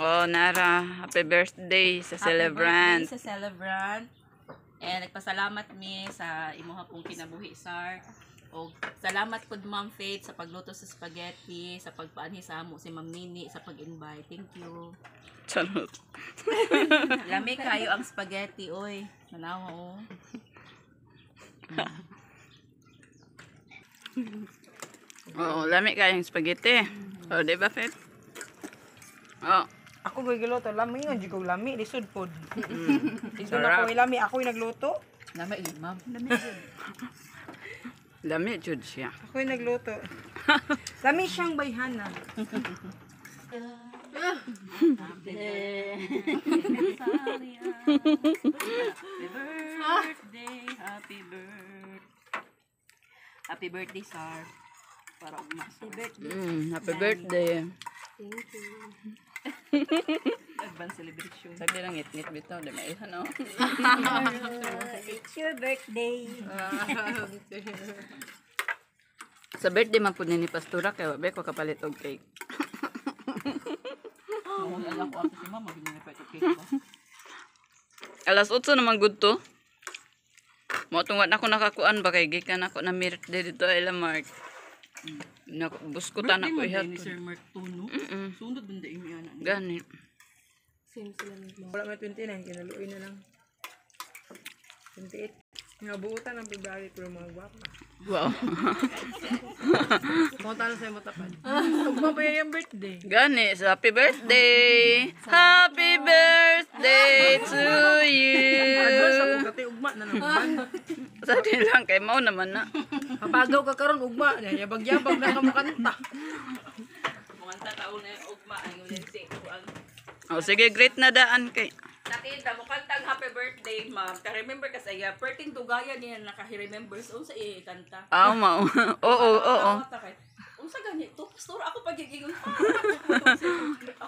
Oh, Nara, happy birthday sa happy celebrant. Happy birthday sa celebrant. Eh, nagpasalamat mi sa imuha pong kinabuhi, sir. O salamat po Ma'am Faith sa pagluto sa spaghetti, sa pagpaanhi si Ma'am Nini, sa pag-invite. Thank you. Charot. Lami kayo ang spaghetti, oy. Manawa, oh. Oo, oh, lami kayo ang spaghetti. Mm -hmm. Oh, di Faith? Oh ako goy giluto lami nga jud ko lami lisod pod. Lisod na ko lami ako nagluto. Lami eh, ma'am. Lami jud. Lami jud siya. Ako nagluto. lami siyang bayhana. Ah. Happy birthday, happy birthday, sir. Para umasa. Happy birthday. Mm, happy birthday. Thank you. Advance celebration. Sabi lang ngit-ngit bito, di mailhan, no? It's your birthday. Sa birthday man po ni Pastura, kaya wabe ko kapalit og cake. Alas 8 naman good to. Mo tungwat na ako nakakuan ba kay gikan ako na merit dito ay la mark. Na buskutan ako ihat. Birthday ni Sir Mark Tuno. Mm -mm. Sunod banda imi ana. Gani. Same sila ni Wala may 29 kinaluoy na lang. 28. Nga buutan ang February pero mga guwapa. Wow. Kumutalo sa matapad. Huwag mo ang birthday. Gani, happy birthday! happy birthday to you! Adverse ako, kati ugma na naman. Sa din lang, kay Mau naman na. Kapagaw ka karon ugma, yabag-yabag na ka makanta. Makanta taon na ugma, ang unensi. Oh, sige, great na daan kay. Nakita mo kantang happy birthday, ma'am. Ka-remember ka sa iya. Perting dugayan niya naka-remember sa unsa iya kanta. Ah, ma'am. Oo, oo, oo. Unsa gani to? Pastor ako pagigingon